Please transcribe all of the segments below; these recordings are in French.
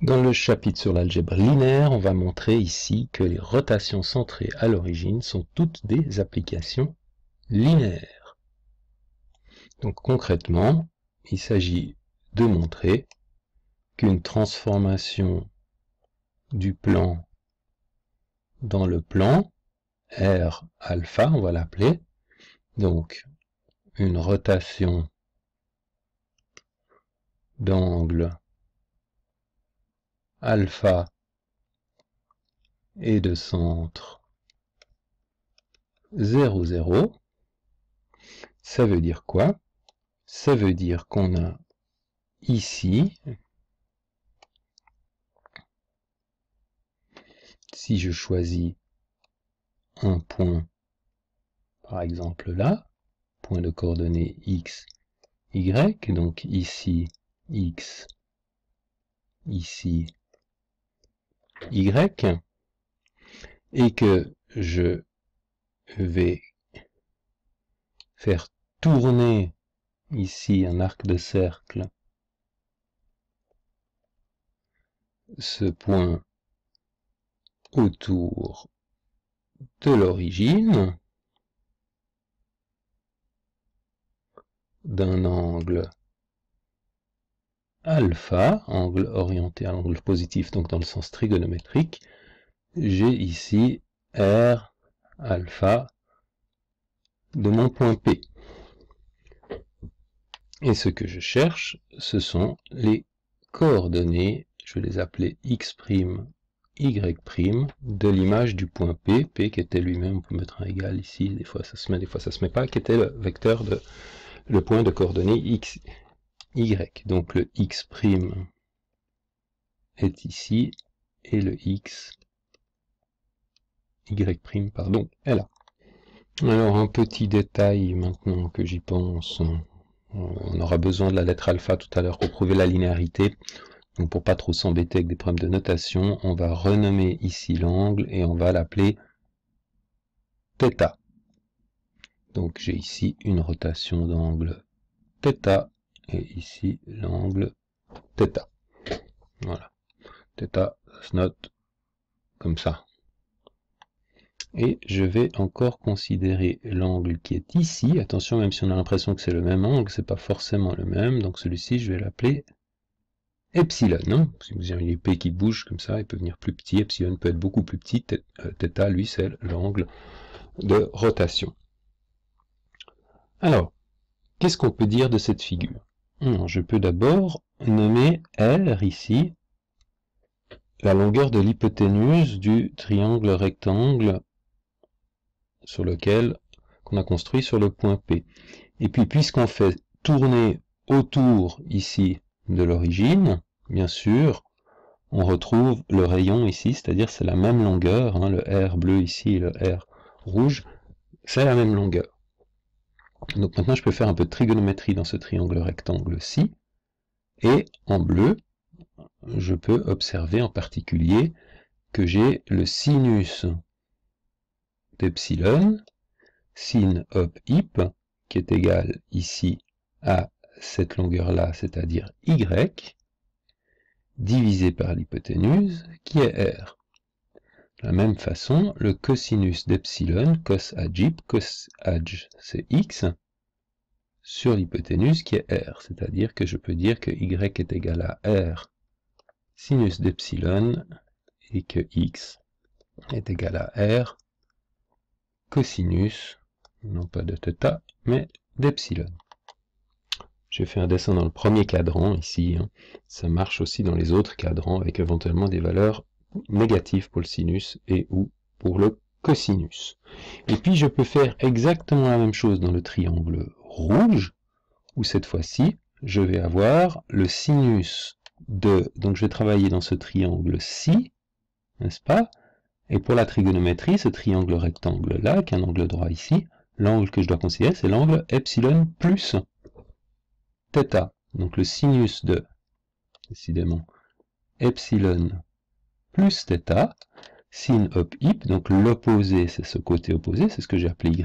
Dans le chapitre sur l'algèbre linéaire, on va montrer ici que les rotations centrées à l'origine sont toutes des applications linéaires. Donc concrètement, il s'agit de montrer qu'une transformation du plan dans le plan R alpha, on va l'appeler, donc une rotation d'angle alpha et de centre 0, 0. Ça veut dire quoi Ça veut dire qu'on a ici, si je choisis un point, par exemple là, point de coordonnées x, y, donc ici, x, ici, et que je vais faire tourner ici un arc de cercle ce point autour de l'origine d'un angle alpha, angle orienté à l'angle positif, donc dans le sens trigonométrique, j'ai ici R alpha de mon point P. Et ce que je cherche, ce sont les coordonnées, je vais les appeler X', Y' de l'image du point P, P qui était lui-même, on peut mettre un égal ici, des fois ça se met, des fois ça se met pas, qui était le vecteur de le point de coordonnées X, y. Donc le x' est ici et le x, y' prime pardon, est là. Alors un petit détail maintenant que j'y pense, euh, on aura besoin de la lettre alpha tout à l'heure pour prouver la linéarité. Donc pour pas trop s'embêter avec des problèmes de notation, on va renommer ici l'angle et on va l'appeler θ. Donc j'ai ici une rotation d'angle θ et ici l'angle θ. Voilà. θ se note comme ça. Et je vais encore considérer l'angle qui est ici. Attention, même si on a l'impression que c'est le même angle, c'est pas forcément le même. Donc celui-ci, je vais l'appeler epsilon. Non hein. si vous avez une épée qui bouge comme ça, il peut venir plus petit. Epsilon peut être beaucoup plus petit. θ, euh, lui, c'est l'angle de rotation. Alors, qu'est-ce qu'on peut dire de cette figure je peux d'abord nommer R ici la longueur de l'hypoténuse du triangle rectangle sur lequel qu'on a construit sur le point P. Et puis puisqu'on fait tourner autour ici de l'origine, bien sûr, on retrouve le rayon ici, c'est-à-dire c'est la même longueur, hein, le R bleu ici et le R rouge, c'est la même longueur. Donc maintenant, je peux faire un peu de trigonométrie dans ce triangle rectangle-ci. Et en bleu, je peux observer en particulier que j'ai le sinus d'epsilon, sin op hip, qui est égal ici à cette longueur-là, c'est-à-dire y, divisé par l'hypoténuse, qui est r. De la même façon, le cosinus d'epsilon, cos adj cos adj c'est x, sur l'hypoténuse qui est r, c'est-à-dire que je peux dire que y est égal à r sinus d'epsilon et que x est égal à r cosinus, non pas de θ, mais d'epsilon. J'ai fait un dessin dans le premier cadran ici, hein. ça marche aussi dans les autres cadrans avec éventuellement des valeurs négatif pour le sinus et ou pour le cosinus. Et puis je peux faire exactement la même chose dans le triangle rouge, où cette fois-ci, je vais avoir le sinus de... Donc je vais travailler dans ce triangle-ci, n'est-ce pas Et pour la trigonométrie, ce triangle rectangle-là, qui a un angle droit ici, l'angle que je dois considérer, c'est l'angle epsilon plus θ. Donc le sinus de, décidément, epsilon plus θ, sin op hip, donc l'opposé, c'est ce côté opposé, c'est ce que j'ai appelé y',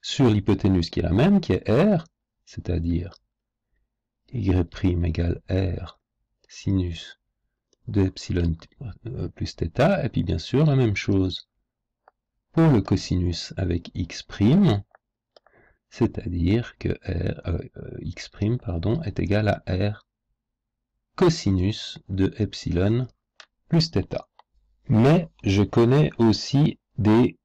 sur l'hypoténuse qui est la même, qui est r, c'est-à-dire y' égale r sinus de epsilon plus θ, et puis bien sûr la même chose pour le cosinus avec x', c'est-à-dire que r, euh, euh, x' pardon, est égal à r cosinus de epsilon plus θ. Mais je connais aussi des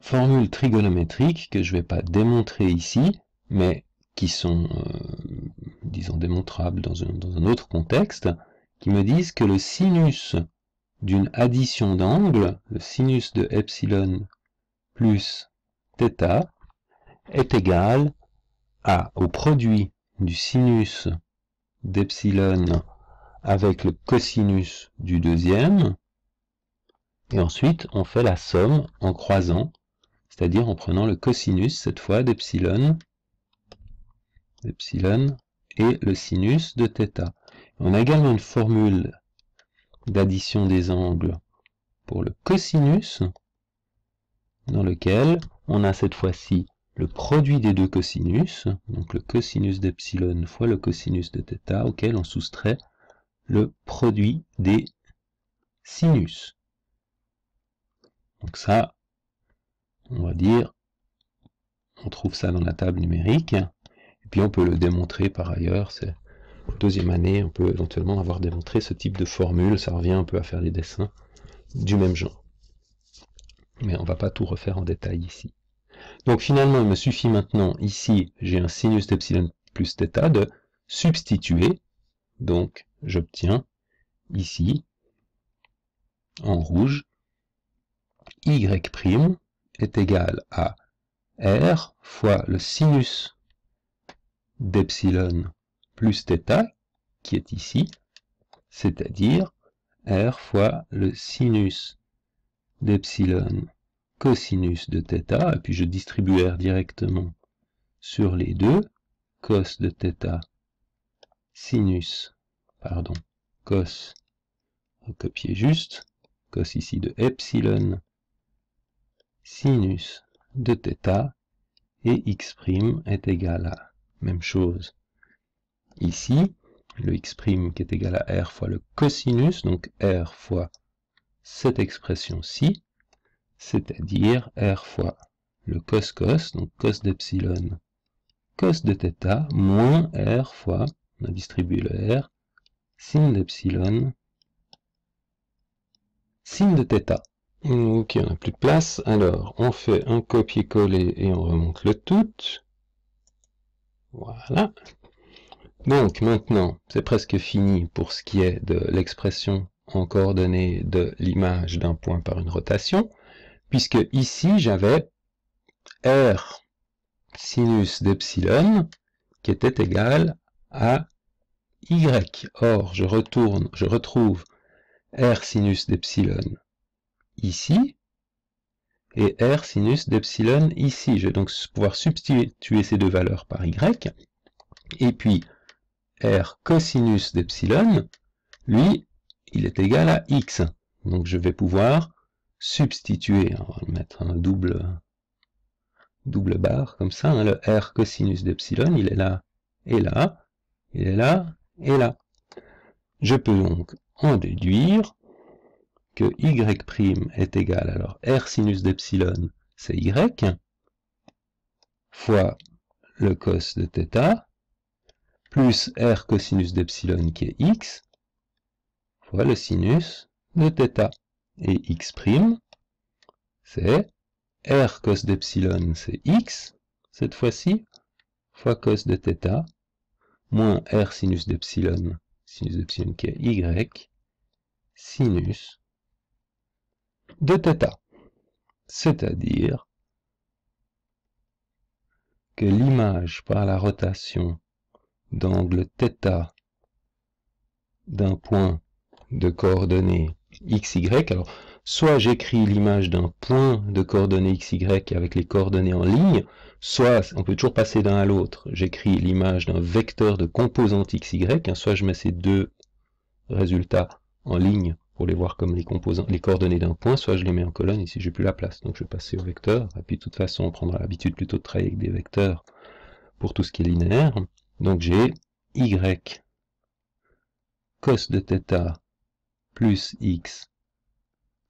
formules trigonométriques que je ne vais pas démontrer ici, mais qui sont, euh, disons, démontrables dans un, autre contexte, qui me disent que le sinus d'une addition d'angles, le sinus de epsilon plus θ, est égal au produit du sinus d'epsilon avec le cosinus du deuxième, et ensuite on fait la somme en croisant, c'est-à-dire en prenant le cosinus cette fois d'epsilon, et le sinus de θ. On a également une formule d'addition des angles pour le cosinus, dans lequel on a cette fois-ci le produit des deux cosinus, donc le cosinus d'epsilon fois le cosinus de θ, auquel on soustrait le produit des sinus. Donc ça, on va dire, on trouve ça dans la table numérique. Et puis on peut le démontrer par ailleurs. C'est deuxième année, on peut éventuellement avoir démontré ce type de formule. Ça revient un peu à faire des dessins du même genre. Mais on ne va pas tout refaire en détail ici. Donc finalement, il me suffit maintenant, ici, j'ai un sinus d'epsilon plus θ, de substituer, donc j'obtiens ici, en rouge, y' est égal à r fois le sinus d'epsilon plus θ, qui est ici, c'est-à-dire r fois le sinus d'epsilon cosinus de θ, et puis je distribue r directement sur les deux, cos de θ, sinus pardon, cos, copier juste, cos ici de epsilon, sinus de θ, et x' est égal à, même chose, ici, le x' qui est égal à r fois le cosinus, donc r fois cette expression-ci, c'est-à-dire r fois le cos-cos, donc cos d'epsilon, cos de θ, moins r fois, on a distribué le r, sin d'epsilon, sin de θ. Ok, on n'a plus de place. Alors, on fait un copier-coller et on remonte le tout. Voilà. Donc maintenant, c'est presque fini pour ce qui est de l'expression en coordonnées de l'image d'un point par une rotation, puisque ici j'avais R sinus d'epsilon qui était égal à y. Or, je retourne, je retrouve r sinus d'epsilon ici, et r sinus d'epsilon ici. Je vais donc pouvoir substituer ces deux valeurs par y, et puis r cosinus d'epsilon, lui, il est égal à x. Donc je vais pouvoir substituer, on va mettre un double, double barre comme ça, hein, le r cosinus d'epsilon, il est là et là, il est là, et là. Je peux donc en déduire que y' est égal, alors r sinus d'epsilon, c'est y, fois le cos de θ, plus r cosinus d'epsilon qui est x, fois le sinus de θ. Et x', c'est r cos d'epsilon, c'est x, cette fois-ci, fois cos de θ, moins r sinus d'epsilon, sinus qui est y, sinus de θ. C'est-à-dire que l'image par la rotation d'angle θ d'un point de coordonnées x y alors soit j'écris l'image d'un point de coordonnées XY avec les coordonnées en ligne, soit, on peut toujours passer d'un à l'autre, j'écris l'image d'un vecteur de composantes x, y, hein, soit je mets ces deux résultats en ligne pour les voir comme les, composants, les coordonnées d'un point, soit je les mets en colonne, ici j'ai plus la place, donc je vais passer au vecteur, et puis de toute façon on prendra l'habitude plutôt de travailler avec des vecteurs pour tout ce qui est linéaire, donc j'ai y cos de theta plus x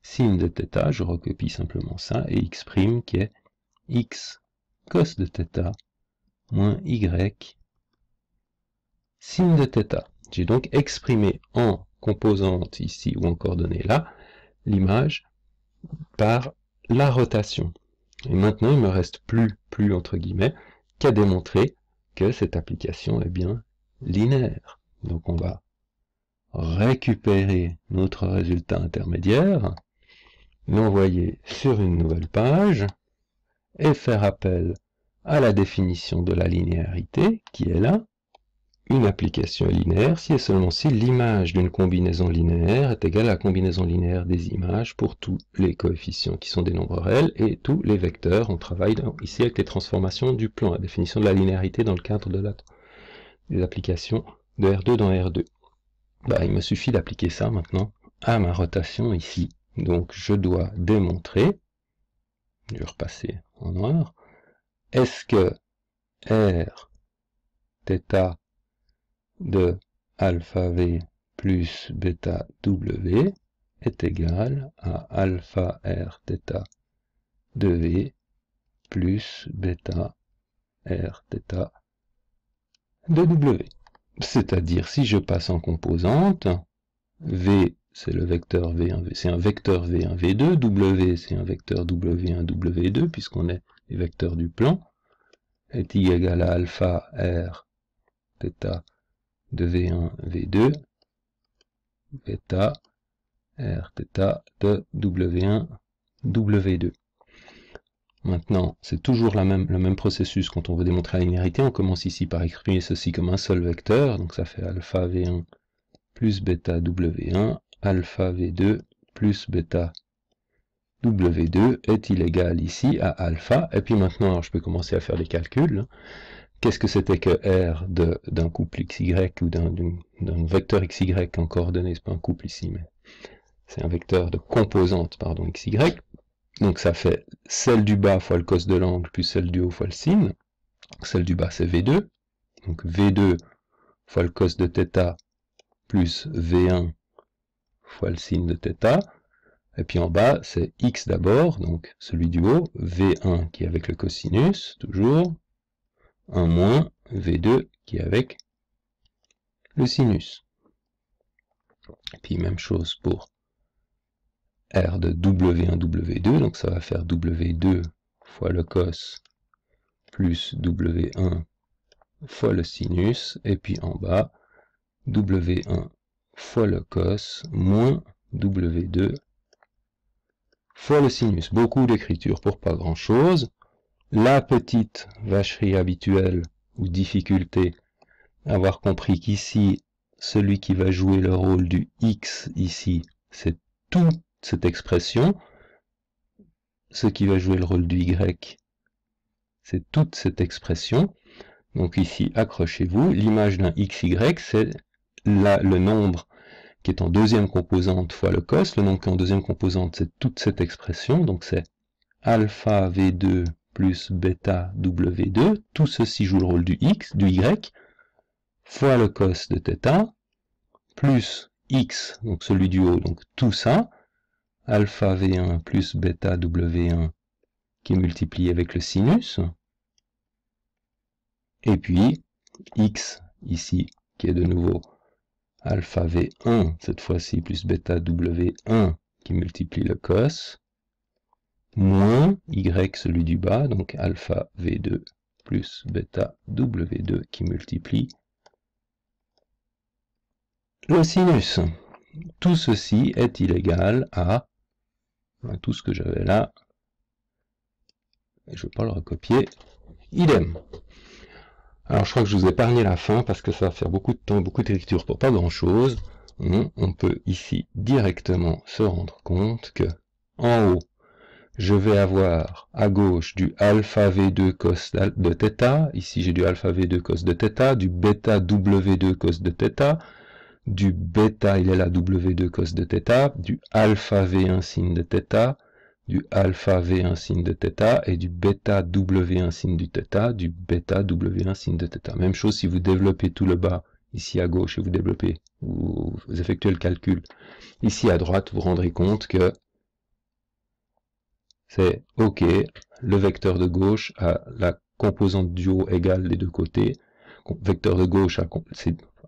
sine de θ, je recopie simplement ça, et x' qui est x cos de θ moins y sine de θ. J'ai donc exprimé en composante ici ou en coordonnées là, l'image par la rotation. Et maintenant, il me reste plus, plus entre guillemets, qu'à démontrer que cette application est bien linéaire. Donc on va récupérer notre résultat intermédiaire, l'envoyer sur une nouvelle page et faire appel à la définition de la linéarité, qui est là. Une application linéaire si et seulement si l'image d'une combinaison linéaire est égale à la combinaison linéaire des images pour tous les coefficients qui sont des nombres réels et tous les vecteurs. On travaille ici avec les transformations du plan, la définition de la linéarité dans le cadre de la, des applications de R2 dans R2. Bah, il me suffit d'appliquer ça maintenant à ma rotation ici. Donc je dois démontrer, je vais repasser en noir, est-ce que R θ de alpha V plus bêta W est égal à alpha R θ de V plus bêta R θ de W. C'est-à-dire si je passe en composante, V c'est le vecteur V1, c'est un vecteur V1, V2, W, c'est un vecteur W1, W2, puisqu'on est les vecteurs du plan, est y à alpha, R, theta de V1, V2, theta R, theta de W1, W2. Maintenant, c'est toujours la même, le même processus quand on veut démontrer la linéarité. On commence ici par exprimer ceci comme un seul vecteur, donc ça fait alpha v1 plus bêta w1 alpha V2 plus bêta W2 est-il égal ici à alpha Et puis maintenant, je peux commencer à faire les calculs. Hein. Qu'est-ce que c'était que R d'un couple XY ou d'un vecteur XY en coordonnées C'est pas un couple ici, mais c'est un vecteur de composante, pardon, XY. Donc ça fait celle du bas fois le cos de l'angle, plus celle du haut fois le sin. Celle du bas, c'est V2. Donc V2 fois le cos de θ plus V1 fois le signe de θ. Et puis en bas, c'est x d'abord, donc celui du haut, v1 qui est avec le cosinus, toujours, 1 moins v2 qui est avec le sinus. Et puis même chose pour r de w1, w2, donc ça va faire w2 fois le cos plus w1 fois le sinus, et puis en bas, w1 fois le cos moins W2 fois le sinus. Beaucoup d'écriture pour pas grand-chose. La petite vacherie habituelle ou difficulté, avoir compris qu'ici, celui qui va jouer le rôle du X ici, c'est toute cette expression. Ce qui va jouer le rôle du Y, c'est toute cette expression. Donc ici, accrochez-vous, l'image d'un XY, c'est le nombre qui est en deuxième composante fois le cos. Le nombre qui est en deuxième composante, c'est toute cette expression, donc c'est alpha v2 plus bêta w2. Tout ceci joue le rôle du x, du y, fois le cos de θ, plus x, donc celui du haut, donc tout ça, alpha v1 plus bêta w1 qui est multiplié avec le sinus, et puis x ici qui est de nouveau alpha V1, cette fois-ci, plus bêta W1 qui multiplie le cos, moins Y, celui du bas, donc alpha V2 plus bêta W2 qui multiplie le sinus. Tout ceci est illégal à tout ce que j'avais là. Je ne vais pas le recopier. Idem. Alors je crois que je vous ai épargné la fin parce que ça va faire beaucoup de temps, beaucoup de d'écriture pour pas grand chose. on peut ici directement se rendre compte que en haut, je vais avoir à gauche du alpha V2 cos de θ, ici j'ai du alpha V2 cos de θ, du bêta W2 cos de θ, du bêta, il est là W2 cos de θ, du alpha V1 sin de θ, du alpha V1 signe de θ et du bêta W1 signe du θ, du bêta W1 signe de θ. Même chose si vous développez tout le bas ici à gauche et vous développez, ou vous effectuez le calcul ici à droite, vous, vous rendrez compte que c'est OK, le vecteur de gauche a la composante du haut égale des deux côtés, vecteur de gauche a,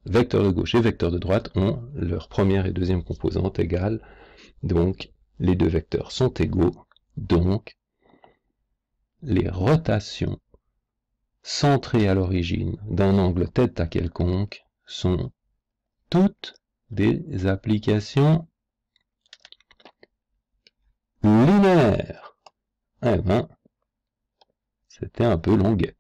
vecteur de gauche et vecteur de droite ont leur première et deuxième composante égale donc les deux vecteurs sont égaux, donc les rotations centrées à l'origine d'un angle θ quelconque sont toutes des applications linéaires. Eh bien, c'était un peu longuette.